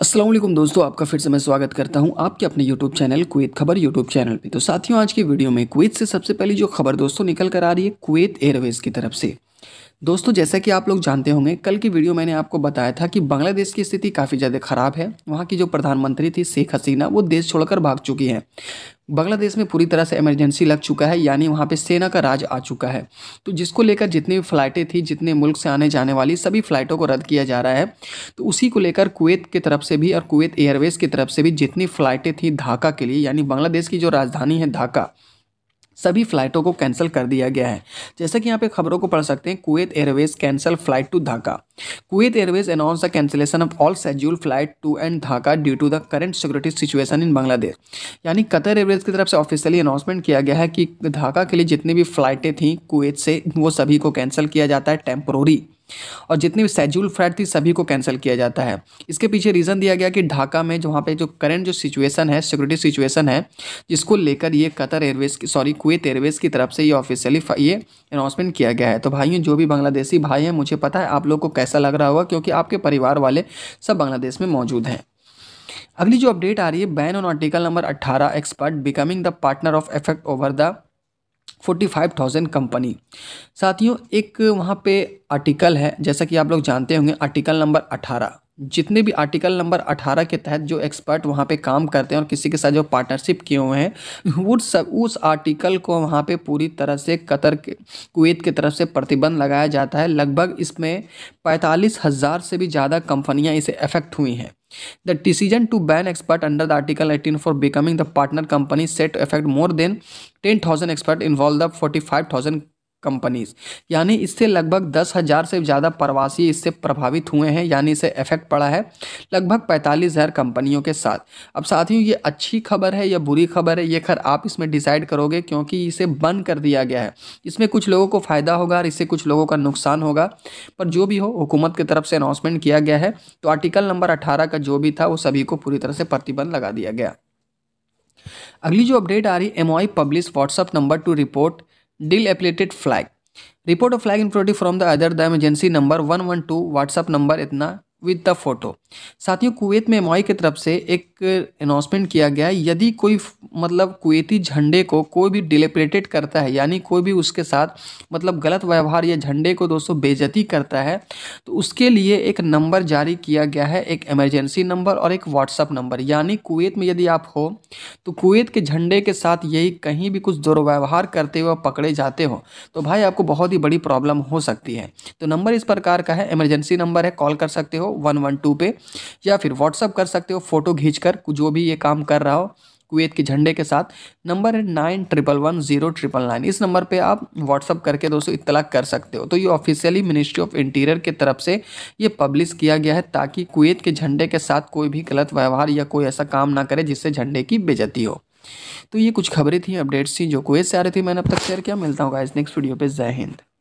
असलम दोस्तों आपका फिर से मैं स्वागत करता हूं आपके अपने यूट्यूब चैनल कुवैत खबर यूट्यूब चैनल पे तो साथियों आज के वीडियो में कुवैत से सबसे पहली जो खबर दोस्तों निकल कर आ रही है कुवैत एयरवेज की तरफ से दोस्तों जैसा कि आप लोग जानते होंगे कल की वीडियो मैंने आपको बताया था कि बांग्लादेश की स्थिति काफ़ी ज़्यादा ख़राब है वहाँ की जो प्रधानमंत्री थी शेख हसीना वो देश छोड़कर भाग चुकी हैं बांग्लादेश में पूरी तरह से इमरजेंसी लग चुका है यानी वहाँ पे सेना का राज आ चुका है तो जिसको लेकर जितनी भी फ़्लाइटें थी जितने मुल्क से आने जाने वाली सभी फ़्लाइटों को रद्द किया जा रहा है तो उसी को लेकर कुवैत की तरफ से भी और कुवैत एयरवेज़ की तरफ से भी जितनी फ़्लाइटें थी ढाका के लिए यानी बांग्लादेश की जो राजधानी है ढाका सभी फ्लाइटों को कैंसिल कर दिया गया है जैसा कि यहाँ पे खबरों को पढ़ सकते हैं Kuwait airways cancel flight to Dhaka Kuwait Airways announced the cancellation of all scheduled flight to and Dhaka due to the current security situation in Bangladesh. यानी कतर एयरवेज की तरफ से ऑफिशियली अनाउंसमेंट किया गया है कि ढाका के लिए जितनी भी फ्लाइटें थीं कुवैत से वो सभी को कैंसिल किया जाता है टेम्प्रोरी और जितनी भी शेड्यूल फ्लाइट थी सभी को कैंसिल किया जाता है इसके पीछे रीज़न दिया गया कि ढाका में जहाँ पे जो करंट जो सिचुएशन है सिक्योरिटी सिचुएशन है जिसको लेकर ये कतर एयरवेज की सॉरी कुवैत एयरवेज की तरफ से ये ऑफिशियली ये अनाउंसमेंट किया गया है तो भाइयों जो भी बांग्लादेशी भाई हैं मुझे पता है आप लोग को कैसे ऐसा लग रहा होगा क्योंकि आपके परिवार वाले सब बांग्लादेश में मौजूद हैं अगली जो अपडेट आ रही है ban on article number 18 expert becoming the partner of effect over the 45,000 company साथियों एक वहाँ पे आर्टिकल है जैसा कि आप लोग जानते होंगे आर्टिकल नंबर अठारह जितने भी आर्टिकल नंबर 18 के तहत जो एक्सपर्ट वहाँ पे काम करते हैं और किसी के साथ जो पार्टनरशिप किए हुए हैं वो सब उस आर्टिकल को वहाँ पे पूरी तरह से कतर के कुवैत की तरफ से प्रतिबंध लगाया जाता है लगभग इसमें पैंतालीस हज़ार से भी ज़्यादा कंपनियाँ इसे अफेक्ट हुई हैं the decision to ban expert under the article eighteen for becoming the partner company set affect more than ten thousand expert involve the forty five thousand companies यानी इससे लगभग दस हज़ार से ज़्यादा प्रवासी इससे प्रभावित हुए हैं यानी इसे इफेक्ट पड़ा है लगभग पैंतालीस हज़ार कंपनियों के साथ अब साथियों ये अच्छी खबर है या बुरी खबर है ये खैर आप इसमें डिसाइड करोगे क्योंकि इसे बंद कर दिया गया है इसमें कुछ लोगों को फ़ायदा होगा और इससे कुछ लोगों का नुकसान होगा पर जो भी हो हुकूमत की तरफ से अनाउंसमेंट किया गया है तो आर्टिकल नंबर अठारह का जो भी था वो सभी को पूरी तरह से प्रतिबंध लगा दिया गया अगली जो अपडेट आ रही है M publish WhatsApp number to report deal affiliated flag report a flag in priority from the other damage agency number 112 whatsapp number itna with the photo साथियों कुवैत में एमआई की तरफ से एक अनाउंसमेंट किया गया यदि कोई मतलब कुवैती झंडे को कोई भी डिलेपरेटेड करता है यानी कोई भी उसके साथ मतलब गलत व्यवहार या झंडे को दोस्तों बेजती करता है तो उसके लिए एक नंबर जारी किया गया है एक एमरजेंसी नंबर और एक व्हाट्सअप नंबर यानी कुवैत में यदि आप हो तो कुवैत के झंडे के साथ यही कहीं भी कुछ दुर्व्यवहार करते हुए पकड़े जाते हो तो भाई आपको बहुत ही बड़ी प्रॉब्लम हो सकती है तो नंबर इस प्रकार का है इमरजेंसी नंबर है कॉल कर सकते हो वन वन टू पे या फिर व्हाट्सअप कर सकते हो फ़ोटो खींच कर जो भी ये काम कर रहा हो कुवैत के झंडे के साथ नंबर है nine triple one zero triple nine इस नंबर पे आप व्हाट्सअप करके दोस्तों इतला कर सकते हो तो ये ऑफिशियली मिनिस्ट्री ऑफ इंटीरियर की तरफ से ये पब्लिश किया गया है ताकि कुवैत के झंडे के साथ कोई भी गलत व्यवहार या कोई ऐसा काम ना करे जिससे झंडे की बेजती हो तो ये कुछ खबरें थी अपडेट्स थी जो कुवैत से आ रही थी मैंने अब तक शेयर किया मिलता हूँ इस नेक्स्ट वीडियो पर जय हिंद